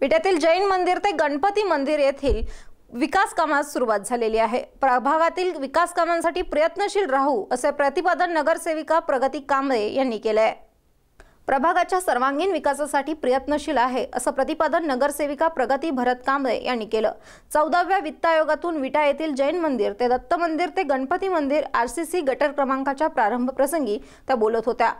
विट्यातील जैन मंदिर ते गणपती मंदिर येथील विकास कामास सुरुवात झालेली आहे प्रभागातील विकास कामांसाठी प्रयत्नशील राहू असे प्रतिपादन नगरसेविका प्रगती कांबळे यांनी केले आहे प्रभागाच्या सर्वांगीण विकासासाठी प्रयत्नशील आहे असं प्रतिपादन नगरसेविका प्रगती भरत कांबळे यांनी केलं चौदाव्या वित्त आयोगातून विटा येथील जैन मंदिर ते दत्त मंदिर ते गणपती मंदिर आर सी सी गटर क्रमांकाच्या प्रारंभ प्रसंगी त्या बोलत होत्या